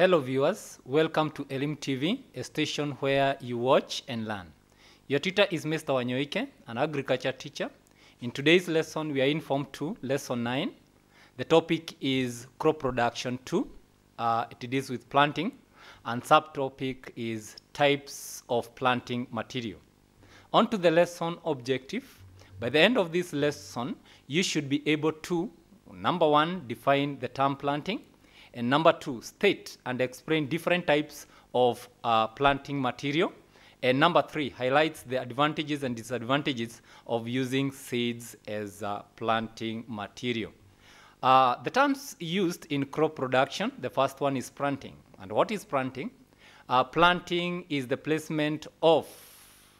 Hello viewers, welcome to Elim TV, a station where you watch and learn. Your tutor is Mr. Wanyoike, an agriculture teacher. In today's lesson, we are in Form 2, Lesson 9. The topic is crop production 2. Uh, it deals with planting. And subtopic is types of planting material. On to the lesson objective. By the end of this lesson, you should be able to, number one, define the term planting. And number two, state and explain different types of uh, planting material. And number three, highlights the advantages and disadvantages of using seeds as uh, planting material. Uh, the terms used in crop production, the first one is planting. And what is planting? Uh, planting is the placement of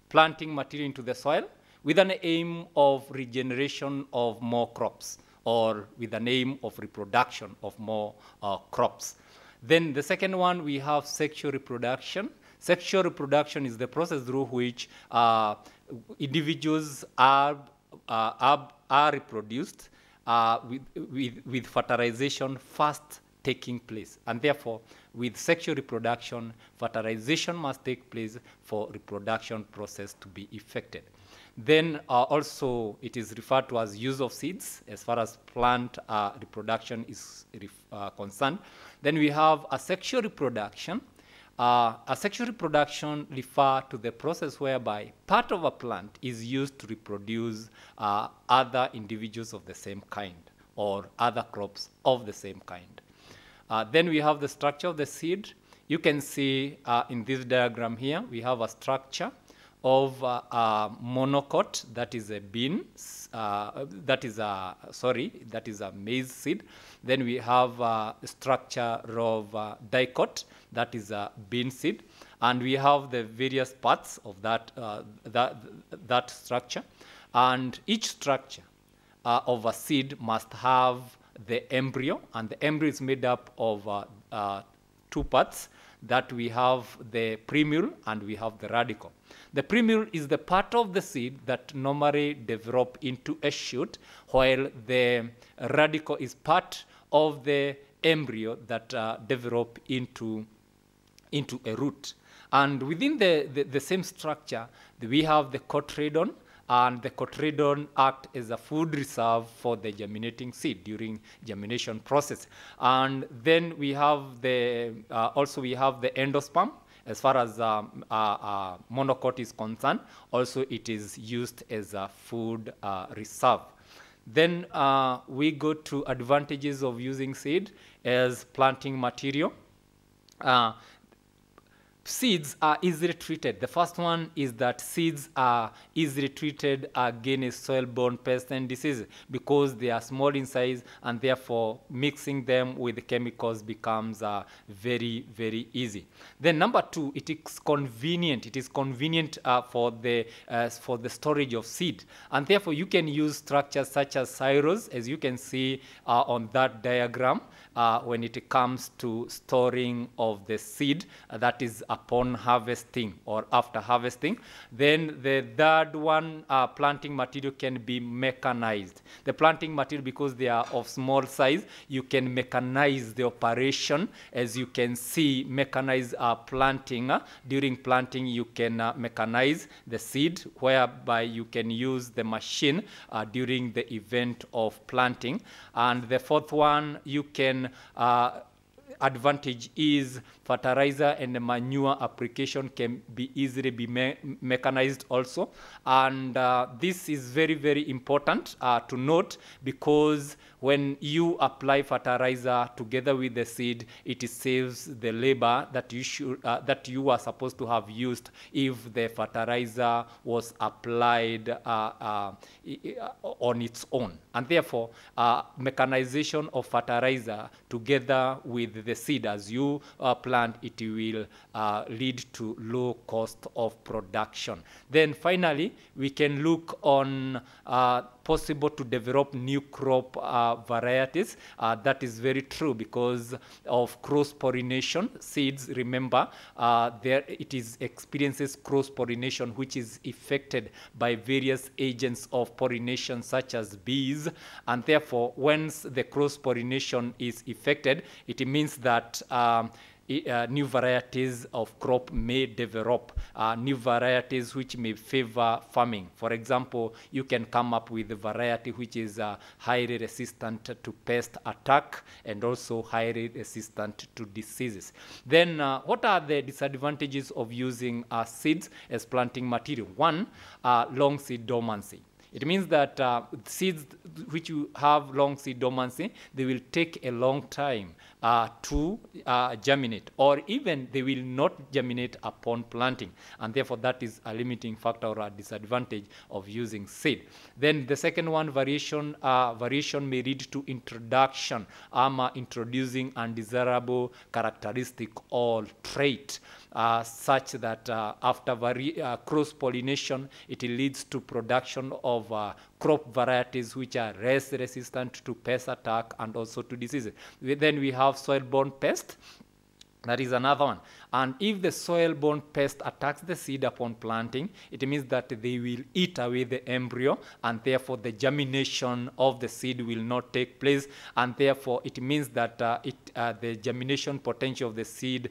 planting material into the soil with an aim of regeneration of more crops or with the name of reproduction of more uh, crops. Then the second one, we have sexual reproduction. Sexual reproduction is the process through which uh, individuals are, uh, are, are, reproduced uh, with, with, with fertilization first taking place. And therefore, with sexual reproduction, fertilization must take place for reproduction process to be effected. Then uh, also it is referred to as use of seeds as far as plant uh, reproduction is uh, concerned. Then we have asexual reproduction. Uh, asexual reproduction refer to the process whereby part of a plant is used to reproduce uh, other individuals of the same kind or other crops of the same kind. Uh, then we have the structure of the seed. You can see in this diagram here, we have a structure of uh, a monocot, that is a bean, uh, that is a, sorry, that is a maize seed. Then we have a structure of dicot, that is a bean seed. And we have the various parts of that, uh, that, that structure. And each structure uh, of a seed must have the embryo, and the embryo is made up of uh, two parts that we have the primule and we have the radical. The primule is the part of the seed that normally develop into a shoot, while the radical is part of the embryo that uh, develop into, into a root. And within the, the, the same structure, we have the cotyledon, and the cotyledon act as a food reserve for the germinating seed during germination process. And then we have the, uh, also we have the endosperm, as far as um, uh, uh, monocot is concerned, also it is used as a food uh, reserve. Then we go to advantages of using seed as planting material seeds are easily treated. The first one is that seeds are easily treated against soil-borne pests and diseases because they are small in size and therefore mixing them with chemicals becomes uh, very, very easy. Then number two, it is convenient. It is convenient uh, for, the, uh, for the storage of seed and therefore you can use structures such as silos as you can see uh, on that diagram uh, when it comes to storing of the seed that is upon harvesting or after harvesting. Then the third one, uh, planting material can be mechanized. The planting material, because they are of small size, you can mechanize the operation. As you can see, mechanize uh, planting. Uh, during planting, you can uh, mechanize the seed, whereby you can use the machine uh, during the event of planting. And the fourth one, you can uh, advantage is fertilizer and manure application can be easily be me mechanized also. And uh, this is very, very important uh, to note because when you apply fertilizer together with the seed, it saves the labor that you, should, uh, that you are supposed to have used if the fertilizer was applied uh, uh, uh, on its own. And therefore, mechanization of fertilizer together with the the seed as you uh, plant, it will uh, lead to low cost of production. Then finally, we can look on uh, possible to develop new crop uh, varieties. Uh, that is very true because of cross-pollination. Seeds, remember, uh, there it is experiences cross-pollination, which is affected by various agents of pollination, such as bees. And therefore, once the cross-pollination is affected, it means that um, uh, new varieties of crop may develop, uh, new varieties which may favor farming. For example, you can come up with a variety which is uh, highly resistant to pest attack and also highly resistant to diseases. Then uh, what are the disadvantages of using uh, seeds as planting material? One, uh, long seed dormancy. It means that uh, seeds which you have long seed dormancy, they will take a long time uh, to uh, germinate, or even they will not germinate upon planting, and therefore that is a limiting factor or a disadvantage of using seed. Then the second one, variation, uh, variation may lead to introduction, ama introducing undesirable characteristic or trait. Uh, such that uh, after uh, cross pollination, it leads to production of uh, crop varieties which are less resistant to pest attack and also to diseases. Then we have soil-borne pests that is another one. And if the soil-borne pest attacks the seed upon planting, it means that they will eat away the embryo, and therefore the germination of the seed will not take place, and therefore it means that uh, it, uh, the germination potential of the seed uh,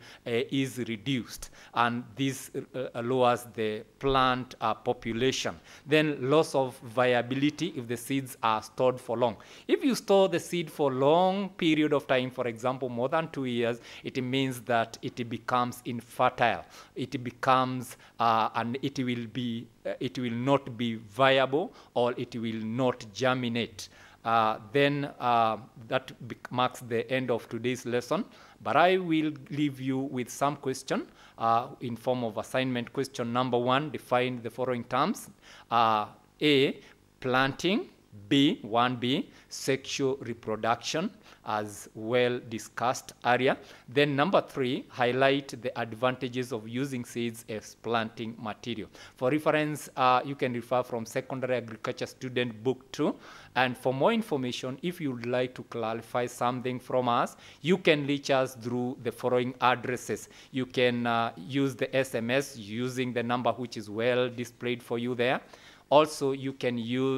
is reduced, and this uh, lowers the plant uh, population. Then loss of viability if the seeds are stored for long. If you store the seed for long period of time, for example, more than two years, it means that it becomes infertile. It becomes, uh, and it will be, uh, it will not be viable or it will not germinate. Uh, then uh, that marks the end of today's lesson. But I will leave you with some question uh, in form of assignment question number one, define the following terms. Uh, A, planting, B, 1B, sexual reproduction, as well discussed area. Then number three, highlight the advantages of using seeds as planting material. For reference, uh, you can refer from Secondary Agriculture Student Book 2. And for more information, if you'd like to clarify something from us, you can reach us through the following addresses. You can uh, use the SMS using the number which is well displayed for you there also, you can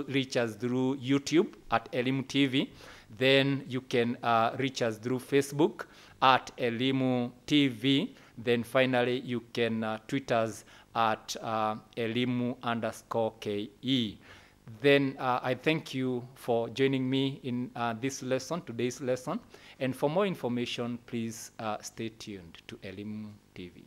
reach us through YouTube at Elimu TV. Then you can uh, reach us through Facebook at Elimu TV. Then finally, you can uh, tweet us at uh, elimu underscore KE. Then uh, I thank you for joining me in uh, this lesson, today's lesson. And for more information, please uh, stay tuned to Elimu TV.